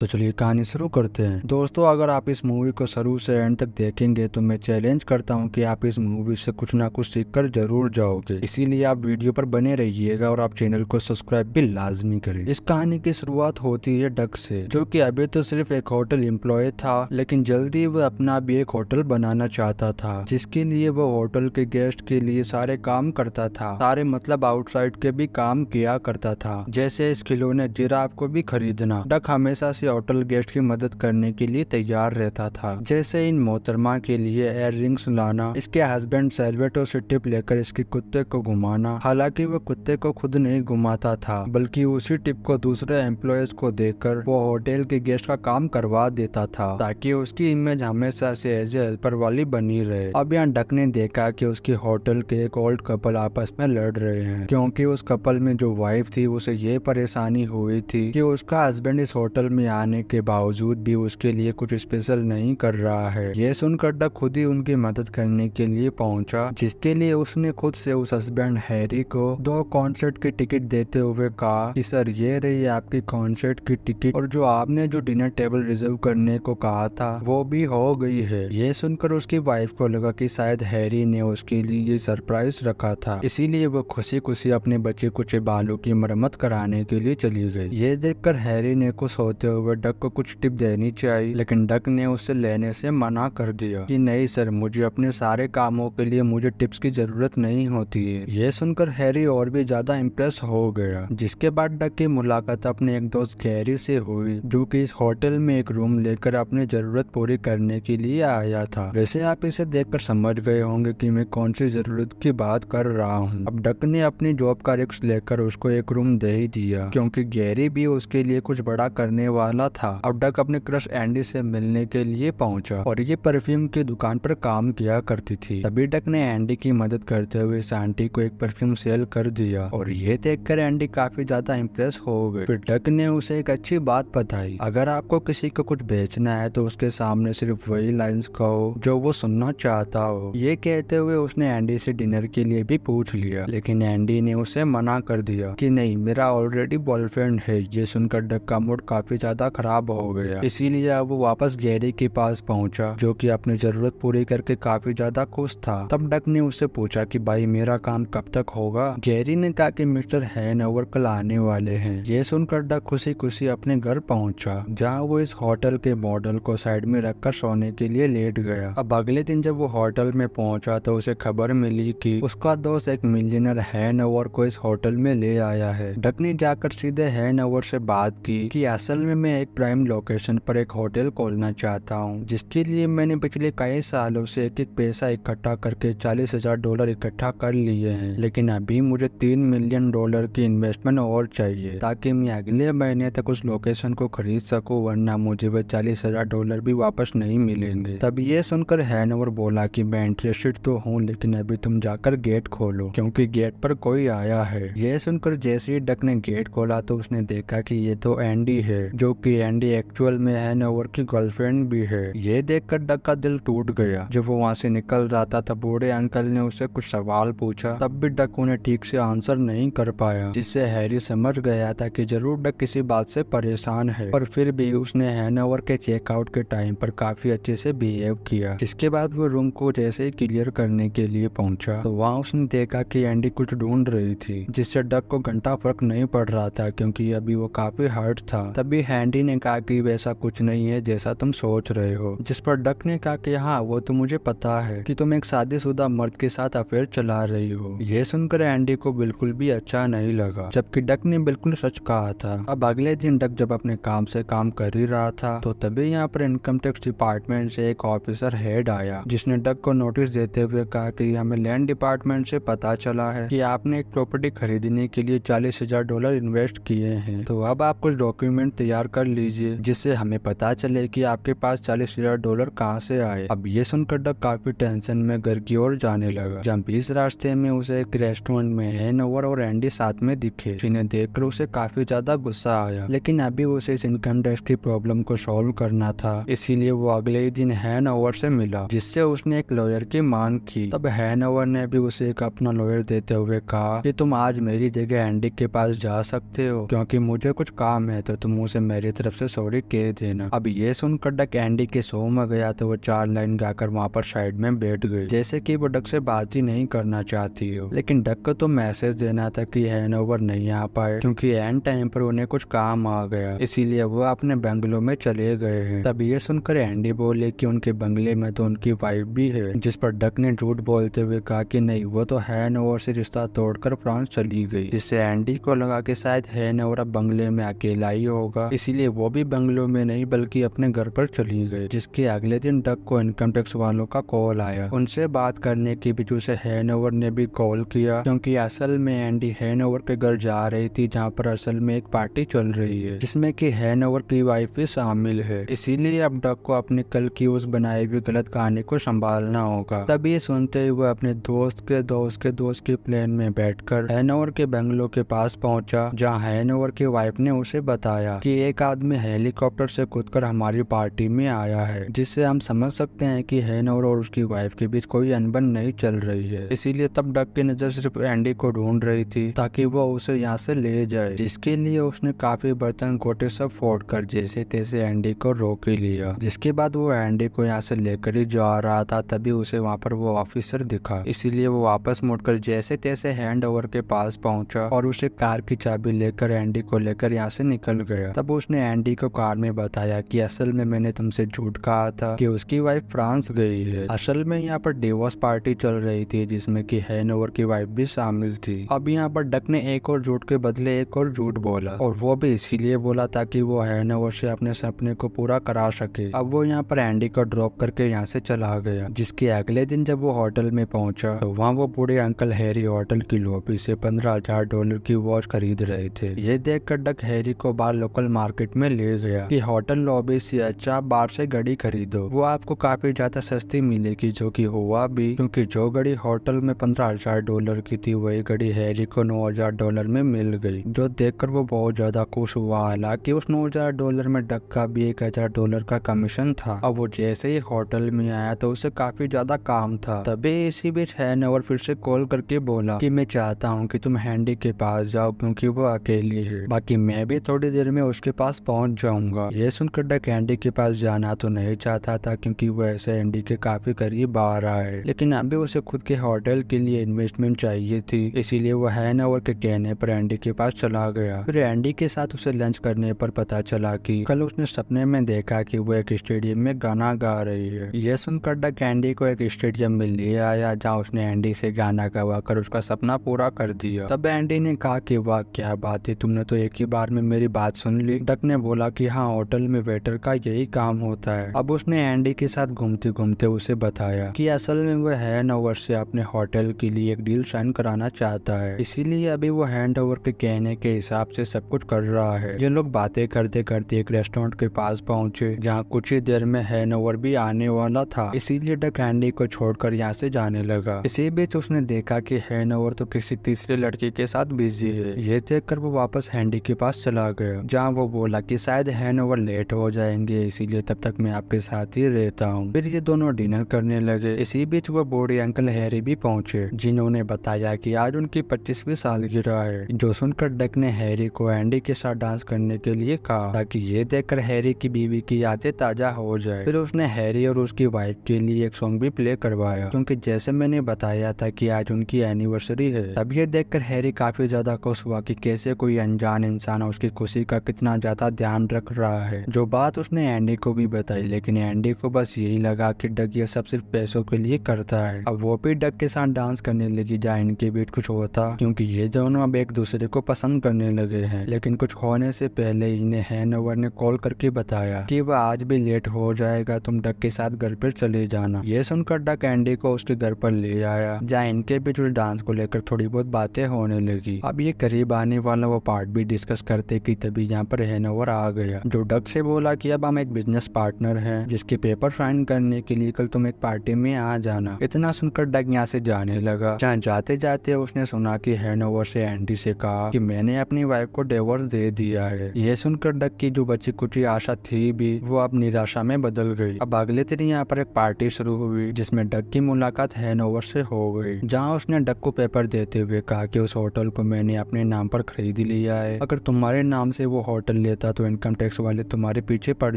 तो चलिए कहानी शुरू करते हैं दोस्तों अगर आप इस मूवी को शुरू से एंड तक देखेंगे तो मैं चैलेंज करता हूं कि आप इस मूवी से कुछ ना कुछ सीख कर जरूर जाओगे इसीलिए आप वीडियो पर बने रहिएगा और आप चैनल को सब्सक्राइब भी लाजमी करें इस कहानी की शुरुआत होती है डक से जो की अभी तो सिर्फ एक होटल एम्प्लॉय था लेकिन जल्दी वह अपना भी एक होटल बनाना चाहता था जिसके लिए वो होटल के गेस्ट के लिए सारे काम करता था सारे मतलब आउटसाइड के भी काम किया करता था जैसे इस खिलौने जिराफ को भी खरीदना डक हमेशा से होटल गेस्ट की मदद करने के लिए तैयार रहता था जैसे इन मोहतरमा के लिए एयर रिंग्स लाना इसके हस्बैंड सेलवेटो से टिप लेकर इसके कुत्ते को घुमाना हालांकि वह कुत्ते को खुद नहीं घुमाता था बल्कि उसी टिप को दूसरे एम्प्लॉयज को देकर वो होटल के गेस्ट का काम करवा देता था ताकि उसकी इमेज हमेशा से एज ए हेल्पर वाली बनी रहे अब यहाँ डक ने देखा की उसके होटल के एक ओल्ड कपल आपस में लड़ रहे हैं क्योंकि उस कपल में जो वाइफ थी उसे ये परेशानी हुई थी कि उसका हस्बैंड इस होटल में आने के बावजूद भी उसके लिए कुछ स्पेशल नहीं कर रहा है ये सुनकर डक खुद ही उनकी मदद करने के लिए पहुंचा जिसके लिए उसने खुद से उस हस्बैंड हैरी को दो कॉन्सर्ट की टिकट देते हुए कहा कि सर ये रही आपकी कॉन्सर्ट की टिकट और जो आपने जो डिनर टेबल रिजर्व करने को कहा था वो भी हो गई है ये सुनकर उसकी वाइफ को लगा की शायद हैरी ने उसके लिए ये सरप्राइज रखा था इसीलिए वो खुशी खुशी अपने बच्चे को बालों की मरम्मत कराने के लिए चली गई ये देखकर हैरी ने खुश होते हुए वह डक को कुछ टिप देनी चाहिए लेकिन डक ने उसे लेने से मना कर दिया कि नहीं सर मुझे अपने सारे कामों के लिए मुझे टिप्स की जरूरत नहीं होती है ये सुनकर हैरी और भी ज्यादा इम्प्रेस हो गया जिसके बाद डक की मुलाकात अपने एक दोस्त गैरी से हुई जो की इस होटल में एक रूम लेकर अपनी जरूरत पूरी करने के लिए आया था वैसे आप इसे देख समझ गए होंगे की मैं कौन सी जरूरत की बात कर रहा हूँ अब डक ने अपनी जॉब का रिक्स लेकर उसको एक रूम दे ही दिया क्योंकि गैरी भी उसके लिए कुछ बड़ा करने वाला वाला था अब डक अपने क्रश एंडी से मिलने के लिए पहुंचा और ये परफ्यूम की दुकान पर काम किया करती थी तभी डक ने एंडी की मदद करते हुए इस आंटी को एक परफ्यूम सेल कर दिया और ये देख कर एंडी काफी ज्यादा इम्प्रेस हो गए फिर डक ने उसे एक अच्छी बात बताई अगर आपको किसी को कुछ बेचना है तो उसके सामने सिर्फ वही लाइन्स कहो जो वो सुनना चाहता हो ये कहते हुए उसने एंडी से डिनर के लिए भी पूछ लिया लेकिन एंडी ने उसे मना कर दिया कि नहीं मेरा ऑलरेडी बॉयफ्रेंड है ये सुनकर डक का मूड काफी ज्यादा पैसा खराब हो गया इसीलिए अब वो वापस गैरी के पास पहुंचा जो कि अपनी जरूरत पूरी करके काफी ज्यादा खुश था तब डक ने उससे पूछा कि भाई मेरा काम कब तक होगा गैरी ने कहा कि मिस्टर ओवर कल आने वाले हैं ये सुनकर डक खुशी खुशी अपने घर पहुंचा जहां वो इस होटल के मॉडल को साइड में रखकर सोने के लिए लेट गया अब अगले दिन जब वो होटल में पहुंचा तो उसे खबर मिली की उसका दोस्त एक मिलियनर ओवर को इस होटल में ले आया है डक ने जाकर सीधे ओवर से बात की कि असल में मैं एक प्राइम लोकेशन पर एक होटल खोलना चाहता हूँ जिसके लिए मैंने पिछले कई सालों से एक एक पैसा इकट्ठा करके चालीस हजार डॉलर इकट्ठा कर लिए हैं लेकिन अभी मुझे तीन मिलियन डॉलर की इन्वेस्टमेंट और चाहिए ताकि मैं अगले महीने तक उस लोकेशन को खरीद सकूँ वरना मुझे वह चालीस हजार डॉलर भी वापस नहीं मिलेंगे तब ये सुनकर हैनोवर बोला की मैं इंटरेस्टेड तो हूँ लेकिन अभी तुम जाकर गेट खोलो क्यूँकी गेट पर कोई आया है यह सुनकर जैसे ही डक ने गेट खोला तो उसने देखा की ये तो एंडी है जो कि एंडी एक्चुअल में हैनोवर की गर्लफ्रेंड भी है ये देखकर डक का दिल टूट गया जब वो वहाँ से निकल रहा था तब बूढ़े अंकल ने उसे कुछ सवाल पूछा तब भी डक उन्हें ठीक से आंसर नहीं कर पाया जिससे हैरी समझ गया था कि जरूर डक किसी बात से परेशान है पर फिर भी उसने ओवर के चेकआउट के टाइम पर काफी अच्छे से बिहेव किया इसके बाद वो रूम को जैसे ही क्लियर करने के लिए पहुंचा तो वहाँ उसने देखा कि एंडी कुछ ढूंढ रही थी जिससे डक को घंटा फर्क नहीं पड़ रहा था क्योंकि अभी वो काफी हर्ट था तभी एंडी ने कहा कि वैसा कुछ नहीं है जैसा तुम सोच रहे हो जिस पर डक ने कहा कि हाँ वो तो मुझे पता है कि तुम एक शादीशुदा मर्द के साथ अफेयर चला रही हो यह सुनकर एंडी को बिल्कुल भी अच्छा नहीं लगा जबकि डक ने बिल्कुल सच कहा था अब अगले दिन डक जब अपने काम से काम कर ही रहा था तो तभी यहाँ पर इनकम टैक्स डिपार्टमेंट से एक ऑफिसर हेड आया जिसने डक को नोटिस देते हुए कहा कि हमें लैंड डिपार्टमेंट से पता चला है कि आपने एक प्रॉपर्टी खरीदने के लिए चालीस हजार डॉलर इन्वेस्ट किए हैं तो अब आप कुछ डॉक्यूमेंट तैयार कर लीजिए जिससे हमें पता चले कि आपके पास चालीस हजार डॉलर कहाँ से आए अब ये सुनकर डक काफी टेंशन में घर की ओर जाने लगा जब इस रास्ते में उसे एक रेस्टोरेंट में ओवर और एंडी साथ में दिखे जिन्हें कर उसे काफी ज्यादा गुस्सा आया लेकिन अभी उसे इस इनकम टैक्स की प्रॉब्लम को सोल्व करना था इसीलिए वो अगले ही दिन ओवर से मिला जिससे उसने एक लॉयर की मांग की तब ओवर ने भी उसे एक अपना लॉयर देते हुए कहा कि तुम आज मेरी जगह एंडी के पास जा सकते हो क्योंकि मुझे कुछ काम है तो तुम उसे मेरे मेरी तरफ से सॉरी कह देना अब ये सुनकर डक एंडी के शो में गया तो वो चार लाइन गाकर वहाँ पर साइड में बैठ गई जैसे कि वो डक से बात ही नहीं करना चाहती हो लेकिन डक को तो मैसेज देना था कि हैन ओवर नहीं आ पाए क्योंकि एंड टाइम पर उन्हें कुछ काम आ गया इसीलिए वो अपने बंगलों में चले गए हैं तब ये सुनकर एंडी बोले की उनके बंगले में तो उनकी वाइफ भी है जिस पर डक ने झूठ बोलते हुए कहा की नहीं वो तो हैन ओवर से रिश्ता तोड़कर फ्रांस चली गई जिससे एंडी को लगा की शायद हैन ओवर अब बंगले में अकेला ही होगा इसीलिए इसीलिए वो भी बंगलों में नहीं बल्कि अपने घर पर चली गई जिसके अगले दिन डक को इनकम टैक्स वालों का कॉल आया उनसे बात करने के बीच उसे हैन ने भी कॉल किया क्योंकि असल में एंडी हैन के घर जा रही थी जहाँ पर असल में एक पार्टी चल रही है जिसमे की हैन की वाइफ भी शामिल है इसीलिए अब डक को अपने कल की उस बनाई हुई गलत कहानी को संभालना होगा तभी सुनते हुए अपने दोस्त के दोस्त के दोस्त के प्लेन में बैठकर हैनोवर के बंगलों के पास पहुंचा जहां हैनोवर की वाइफ ने उसे बताया कि एक आदमी हेलीकॉप्टर से कूदकर हमारी पार्टी में आया है जिससे हम समझ सकते हैं कि हेनोर और उसकी वाइफ के बीच कोई अनबन नहीं चल रही है इसीलिए तब डक की नजर सिर्फ एंडी को ढूंढ रही थी ताकि वो उसे यहाँ से ले जाए जिसके लिए उसने काफी बर्तन गोटे सब फोड़ कर जैसे तैसे एंडी को रोक ही लिया जिसके बाद वो एंडी को यहाँ से लेकर ही जा रहा था तभी उसे वहाँ पर वो ऑफिसर दिखा इसीलिए वो वापस मुड़कर जैसे तैसे हैंड ओवर के पास पहुँचा और उसे कार की चाबी लेकर एंडी को लेकर यहाँ से निकल गया तब उसने ने एंडी को कार में बताया कि असल में मैंने तुमसे झूठ कहा था कि उसकी वाइफ फ्रांस गई है असल में यहाँ पर डिवोर्स पार्टी चल रही थी जिसमें कि ओवर की वाइफ भी शामिल थी अब यहाँ पर डक ने एक और झूठ के बदले एक और झूठ बोला और वो भी इसीलिए बोला ताकि वो ओवर से अपने सपने को पूरा करा सके अब वो यहाँ पर एंडी को ड्रॉप करके यहाँ से चला गया जिसके अगले दिन जब वो होटल में पहुंचा तो वहाँ वो बूढ़े अंकल हैरी होटल की लोपी से पंद्रह हजार डॉलर की वॉच खरीद रहे थे ये देखकर डक हैरी को बाहर लोकल मार्केट मार्केट में ले गया कि होटल लॉबी से अच्छा बाहर से घड़ी खरीदो वो आपको काफी ज्यादा सस्ती मिलेगी जो कि हुआ भी क्योंकि जो घड़ी होटल में पंद्रह हजार डॉलर की थी वही घड़ी हैरी को नौ हजार डॉलर में मिल गई जो देखकर वो बहुत ज्यादा खुश हुआ हालांकि उस नौ हजार डॉलर में डक्का भी एक हजार डॉलर का कमीशन था और वो जैसे ही होटल में आया तो उसे काफी ज्यादा काम था तभी इसी बीच है और फिर से कॉल करके बोला की मैं चाहता हूँ की तुम हैंडी के पास जाओ क्यूँकी वो अकेली है बाकी मैं भी थोड़ी देर में उसके पास पास पहुंच जाऊंगा ये सुनकर डक एंडी के पास जाना तो नहीं चाहता था क्योंकि वो ऐसे एंडी के काफी करीब आ रहा है लेकिन अभी उसे खुद के होटल के लिए इन्वेस्टमेंट चाहिए थी इसीलिए वो हैन ओवर के कहने पर एंडी के पास चला गया फिर एंडी के साथ उसे लंच करने पर पता चला की कल उसने सपने में देखा की वो एक स्टेडियम में गाना गा रही है यह सुनकर डक एंडी को एक स्टेडियम में ले आया जहाँ उसने एंडी से गाना गवा कर उसका सपना पूरा कर दिया तब एंडी ने कहा कि वाह क्या बात है तुमने तो एक ही बार में मेरी बात सुन ली डक बालक ने बोला कि हाँ होटल में वेटर का यही काम होता है अब उसने एंडी के साथ घूमते घूमते उसे बताया कि असल में वह हैंड ओवर से अपने होटल के लिए एक डील साइन कराना चाहता है इसीलिए अभी वो हैंड ओवर के कहने के हिसाब से सब कुछ कर रहा है ये लोग बातें करते करते एक रेस्टोरेंट के पास पहुँचे जहाँ कुछ ही देर में हैंड ओवर भी आने वाला था इसीलिए डक एंडी को छोड़कर यहाँ से जाने लगा इसी बीच उसने देखा की हैंड ओवर तो किसी तीसरे लड़के के साथ बिजी है ये कर वो वापस हैंडी के पास चला गया जहाँ वो बोल बोला कि शायद हैन ओवर लेट हो जाएंगे इसीलिए तब तक मैं आपके साथ ही रहता हूँ फिर ये दोनों डिनर करने लगे इसी बीच वो बूढ़ी अंकल हैरी भी पहुंचे जिन्होंने बताया कि आज उनकी पच्चीसवीं साल की है जो सुनकर डक ने हैरी को एंडी के साथ डांस करने के लिए कहा ताकि ये देखकर हैरी की बीवी की यादें ताजा हो जाए फिर उसने हैरी और उसकी वाइफ के लिए एक सॉन्ग भी प्ले करवाया क्योंकि जैसे मैंने बताया था कि आज उनकी एनिवर्सरी है तब ये देखकर हैरी काफी ज्यादा खुश हुआ कि कैसे कोई अनजान इंसान उसकी खुशी का कितना ज्यादा ज्यादा ध्यान रख रहा है जो बात उसने एंडी को भी बताई लेकिन एंडी को बस यही लगा कि डग ये सब सिर्फ पैसों के लिए करता है अब वो भी डग के साथ डांस करने लगी जहाँ इनके बीच कुछ होता क्योंकि ये दोनों अब एक दूसरे को पसंद करने लगे हैं लेकिन कुछ होने से पहले इन्हें ओवर ने कॉल करके बताया कि वह आज भी लेट हो जाएगा तुम डग के साथ घर पर चले जाना ये सुनकर डक एंडी को उसके घर पर ले आया जहाँ इनके बीच उस डांस को लेकर थोड़ी बहुत बातें होने लगी अब ये करीब आने वाला वो पार्ट भी डिस्कस करते कि तभी यहाँ पर हैन मनोवर आ गया जो डग से बोला कि अब हम एक बिजनेस पार्टनर हैं जिसके पेपर साइन करने के लिए कल तुम एक पार्टी में आ जाना इतना सुनकर डग यहाँ से जाने लगा जहाँ जाते जाते उसने सुना की हैंड ओवर से एंटी से कहा की मैंने अपनी वाइफ को डेवोर्स दे दिया है यह सुनकर डग की जो बची कुटी आशा थी भी वो अब निराशा में बदल गई अब अगले दिन यहाँ पर एक पार्टी शुरू हुई जिसमे डग की मुलाकात ओवर से हो गई जहाँ उसने डग को पेपर देते हुए कहा कि उस होटल को मैंने अपने नाम पर खरीद लिया है अगर तुम्हारे नाम से वो होटल लेते देता तो इनकम टैक्स वाले तुम्हारे पीछे पड़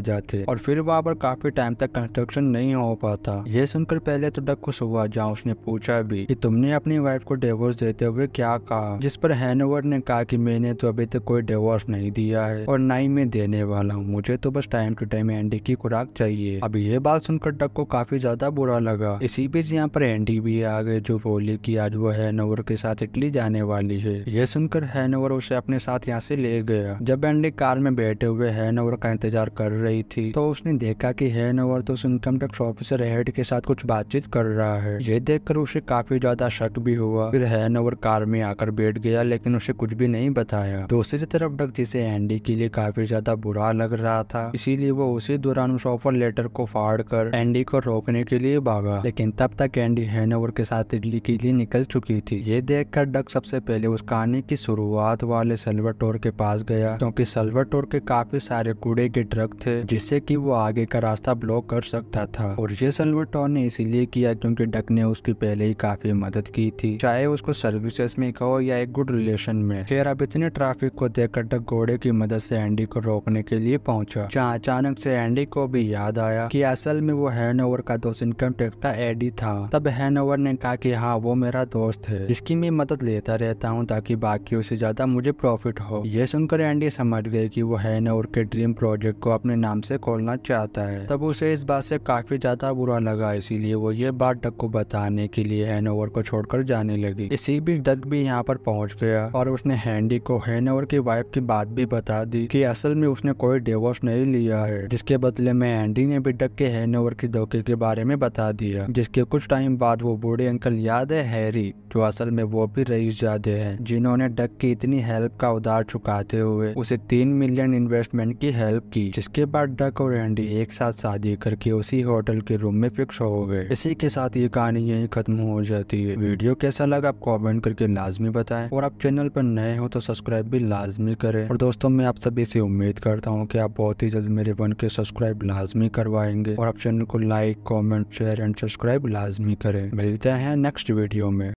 जाते और फिर वहाँ पर काफी टाइम तक कंस्ट्रक्शन नहीं हो पाता ये सुनकर पहले तो डक खुश हुआ जहाँ उसने पूछा भी की तुमने अपनी वाइफ को डिवोर्स देते हुए क्या कहा जिस पर हैनोवर ने कहा की मैंने तो अभी तक कोई डिवोर्स नहीं दिया है और ना ही मैं देने वाला हूँ मुझे तो बस टाइम टू टाइम एंडी की खुराक चाहिए अब ये बात सुनकर डक को काफी ज्यादा बुरा लगा इसी बीच यहाँ पर एंडी भी आ गए जो बोली की आज वो हैनोवर के साथ इटली जाने वाली है यह सुनकर हैनोवर उसे अपने साथ यहाँ से ले गया जब एंडी कार में में बैठे हुए हैनओवर का इंतजार कर रही थी तो उसने देखा की हैनओवर तो उस इनकम टैक्स ऑफिसर हेड के साथ कुछ बातचीत कर रहा है ये देखकर उसे काफी ज्यादा शक भी हुआ फिर हैनओवर कार में आकर बैठ गया लेकिन उसे कुछ भी नहीं बताया दूसरी तरफ डक जिसे एंडी के लिए काफी ज्यादा बुरा लग रहा था इसीलिए वो उसी दौरान उस ऑफर लेटर को फाड़ कर एंडी को रोकने के लिए भागा लेकिन तब तक एंडी हैनोवर के साथ इडली के लिए निकल चुकी थी ये देखकर डक सबसे पहले उस कहानी की शुरुआत वाले टोर के पास गया क्योंकि सल्वर टोर ओर के काफी सारे कूड़े के ट्रक थे जिससे कि वो आगे का रास्ता ब्लॉक कर सकता था और ये सलवाटोर ने इसीलिए किया क्योंकि डक ने उसकी पहले ही काफी मदद की थी चाहे उसको सर्विसेज में कहो या एक गुड रिलेशन में फिर अब इतने ट्रैफिक को देखकर डक घोड़े की मदद से एंडी को रोकने के लिए पहुंचा जहाँ अचानक से एंडी को भी याद आया की असल में वो हैन का दोस्त इनकम टैक्स का एडी था तब हैन ने कहा की हाँ वो मेरा दोस्त है जिसकी मैं मदद लेता रहता हूँ ताकि बाकी उसे ज्यादा मुझे प्रॉफिट हो ये सुनकर एंडी समझ गए की कि वो है और के ड्रीम प्रोजेक्ट को अपने नाम से खोलना चाहता है तब उसे इस बात से काफी ज्यादा बुरा लगा इसीलिए वो ये बात डक को बताने के लिए हैनोवर को छोड़कर जाने लगी इसी बीच डक भी यहाँ पर पहुंच गया और उसने हैंडी को हैनोवर की वाइफ की बात भी बता दी कि असल में उसने कोई डिवोर्स नहीं लिया है जिसके बदले में हैंडी ने भी डक के हैनोवर की धोखे के बारे में बता दिया जिसके कुछ टाइम बाद वो बूढ़े अंकल याद है हैरी जो असल में वो भी रईस जादे है जिन्होंने डक की इतनी हेल्प का उधार चुकाते हुए उसे तीन मिलियन मिलियन इन्वेस्टमेंट की हेल्प की जिसके बाद डक और एंडी एक साथ शादी करके उसी होटल के रूम में फिक्स हो गए इसी के साथ ये कहानी यही खत्म हो जाती है वीडियो कैसा लगा आप कॉमेंट करके लाजमी बताए और आप चैनल पर नए हो तो सब्सक्राइब भी लाजमी करें और दोस्तों मैं आप सभी से उम्मीद करता हूँ कि आप बहुत ही जल्द मेरे वन के सब्सक्राइब लाजमी करवाएंगे और आप चैनल को like comment share and subscribe लाजमी करें मिलते हैं नेक्स्ट वीडियो में